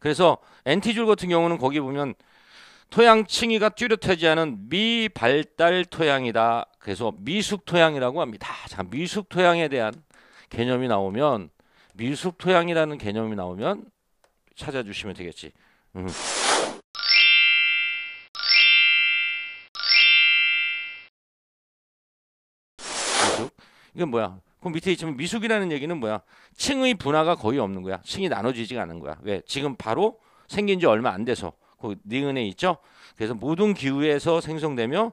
그래서 엔티줄 같은 경우는 거기 보면 토양 층위가 뚜렷하지 않은 미발달 토양이다. 그래서 미숙 토양이라고 합니다. 자, 미숙 토양에 대한 개념이 나오면 미숙 토양이라는 개념이 나오면 찾아주시면 되겠지. 음. 이건 뭐야? 그 밑에 있으면 미숙이라는 얘기는 뭐야? 층의 분화가 거의 없는 거야. 층이 나눠지지가 않은 거야. 왜? 지금 바로 생긴 지 얼마 안 돼서 그 니은에 있죠. 그래서 모든 기후에서 생성되며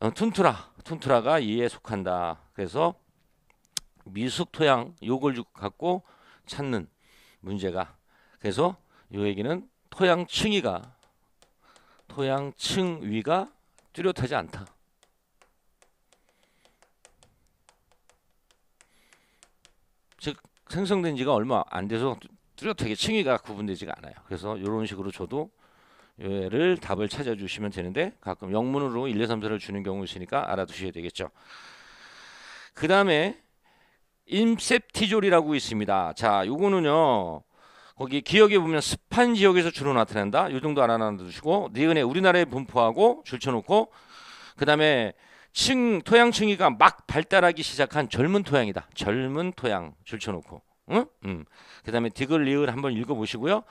어, 툰투라, 툰트라가 이에 속한다. 그래서 미숙 토양 요걸 갖고 찾는 문제가 그래서 요 얘기는 토양 층위가 토양 층위가 뚜렷하지 않다. 생성된 지가 얼마 안 돼서 뚜렷하게 층위가 구분되지가 않아요. 그래서 이런 식으로 줘도 얘를 답을 찾아주시면 되는데 가끔 영문으로 1, 2, 3, 4를 주는 경우 있으니까 알아두셔야 되겠죠. 그 다음에 인셉티졸이라고 있습니다. 자, 요거는요. 거기 기억에 보면 습한 지역에서 주로 나타난다. 요 정도 알아놔두시고 니은에 우리나라에 분포하고 줄쳐놓고 그 다음에 층 토양 층위가 막 발달하기 시작한 젊은 토양이다. 젊은 토양 줄쳐놓고. 응? 음. 그다음에 디글 리을 한번 읽어보시고요.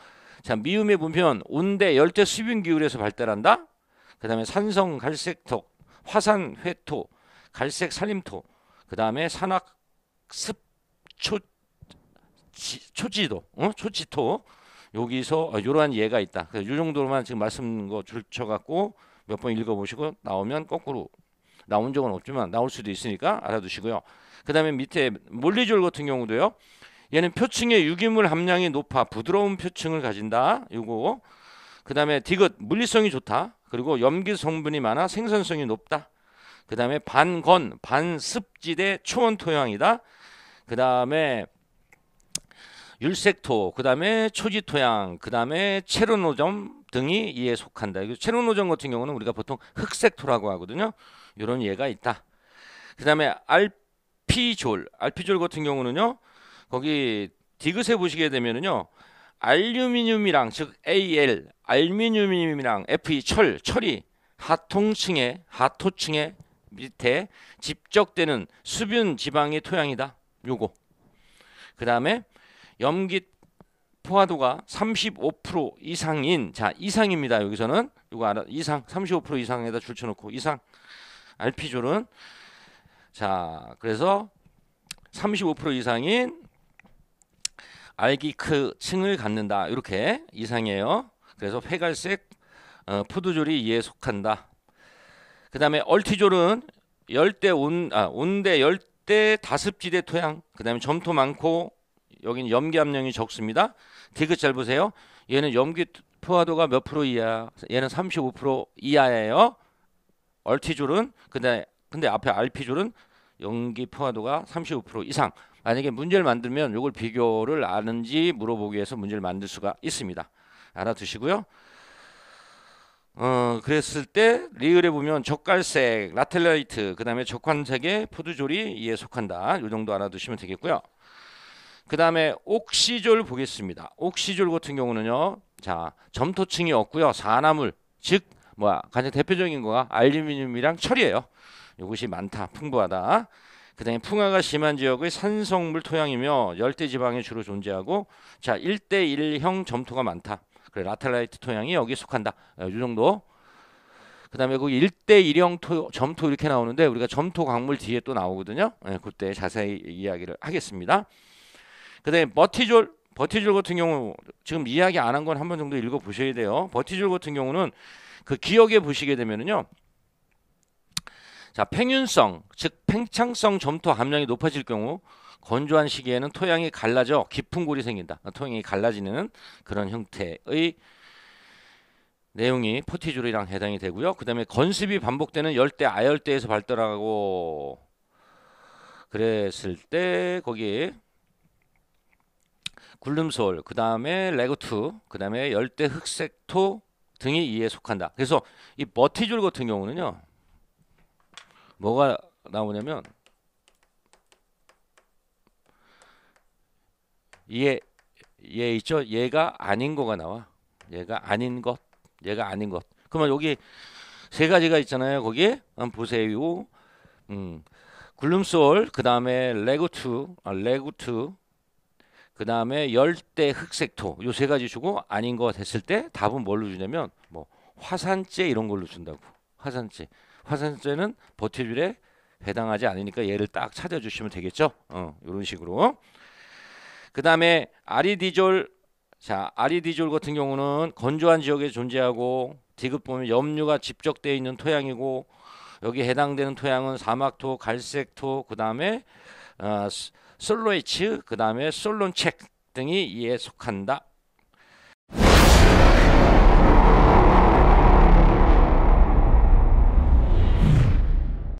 자 미음의 보면 온대 열대 수분 기울에서 발달한다. 그다음에 산성 갈색톡 화산 회토, 갈색 산림토. 그다음에 산악 습초 초지도, 어? 초지토. 여기서 이러한 어, 예가 있다. 그래서 이 정도로만 지금 말씀 거 줄쳐갖고 몇 번 읽어보시고 나오면 거꾸로 나온 적은 없지만 나올 수도 있으니까 알아두시고요. 그 다음에 밑에 몰리졸 같은 경우도요. 얘는 표층의 유기물 함량이 높아 부드러운 표층을 가진다. 이거. 그 다음에 디귿 물리성이 좋다. 그리고 염기 성분이 많아 생산성이 높다. 그 다음에 반건 반습지대 초원 토양이다. 그 다음에 율색토, 그 다음에 초지토양, 그 다음에 체르노점, 등이 이에 속한다. 체르노전 같은 경우는 우리가 보통 흑색 토라고 하거든요. 이런 예가 있다. 그다음에 알피졸, 알피졸 같은 경우는요. 거기 디귿에 보시게 되면은요. 알루미늄이랑 즉 AL, 알루미늄이랑 FE 철, 철이 하통층에 하토층에 밑에 집적되는 수변 지방의 토양이다. 요거. 그다음에 염기 포화도가 35% 이상인 자 이상입니다. 여기서는 이거 알아 이상 35% 이상에다 줄쳐놓고 이상 알피졸은 자 그래서 35% 이상인 알기크층을 갖는다 이렇게 이상이에요. 그래서 회갈색 어, 포도졸이 이에 속한다. 그 다음에 얼티졸은 열대 온, 아, 온대 열대 다습지대 토양 그 다음에 점토 많고 여기 염기함량이 적습니다. 개그 잘 보세요. 얘는 염기 포화도가 몇 프로 이하? 얘는 35% 이하예요. 얼티졸은 근데 근데 앞에 알피졸은 연기 포화도가 35% 이상. 만약에 문제를 만들면 이걸 비교를 아는지 물어보기 위해서 문제를 만들 수가 있습니다. 알아두시고요. 어, 그랬을 때 리을에 보면 적갈색, 라텔라이트, 그 다음에 적환색의 포도졸이 이에 속한다. 이 정도 알아두시면 되겠고요. 그 다음에 옥시졸 보겠습니다. 옥시졸 같은 경우는요. 자 점토층이 없고요. 산화물 즉 뭐야 가장 대표적인 거가 알루미늄이랑 철이에요. 이것이 많다 풍부하다. 그 다음에 풍화가 심한 지역의 산성물 토양이며 열대지방에 주로 존재하고 자 1대1형 점토가 많다. 그래 라탈라이트 토양이 여기 에 속한다. 이 어, 정도 그다음에 그 1대 1형 토, 점토 이렇게 나오는데 우리가 점토 광물 뒤에 또 나오거든요. 예, 그때 자세히 이야기를 하겠습니다. 그다음에 버티졸 버티졸 같은 경우 지금 이야기 안 한 건 한 번 정도 읽어 보셔야 돼요. 버티졸 같은 경우는 그 기억에 보시게 되면은요. 자, 팽윤성, 즉 팽창성 점토 함량이 높아질 경우 건조한 시기에는 토양이 갈라져 깊은 골이 생긴다. 그러니까 토양이 갈라지는 그런 형태의 내용이 포티졸이랑 해당이 되고요. 그다음에 건습이 반복되는 열대 아열대에서 발달하고 그랬을 때 거기에 굴름솔, 그 다음에 레고투그 다음에 열대 흑색토 등이 이에 속한다. 그래서 이버티줄 같은 경우는요, 뭐가 나오냐면 얘, 얘 있죠? 얘가 아닌 거가 나와. 얘가 아닌 것, 얘가 아닌 것. 그러면 여기 세 가지가 있잖아요. 거기에 한 보세요. 음, 굴룸솔, 그 다음에 레고투 아, 레고투 그 다음에 열대 흑색토 요 세 가지 주고 아닌 거됐을때 답은 뭘로 주냐면 뭐 화산재 이런 걸로 준다고 화산재 화산재는 버티빌에 해당하지 않으니까 얘를 딱 찾아주시면 되겠죠 어 이런 식으로 그 다음에 아리디졸 자 아리디졸 같은 경우는 건조한 지역에 존재하고 디귿 보면 염류가 집적되어 있는 토양이고 여기 해당되는 토양은 사막토 갈색토 그 다음에 어, 솔로의츠그 다음에 솔론책 등이 이에 속한다.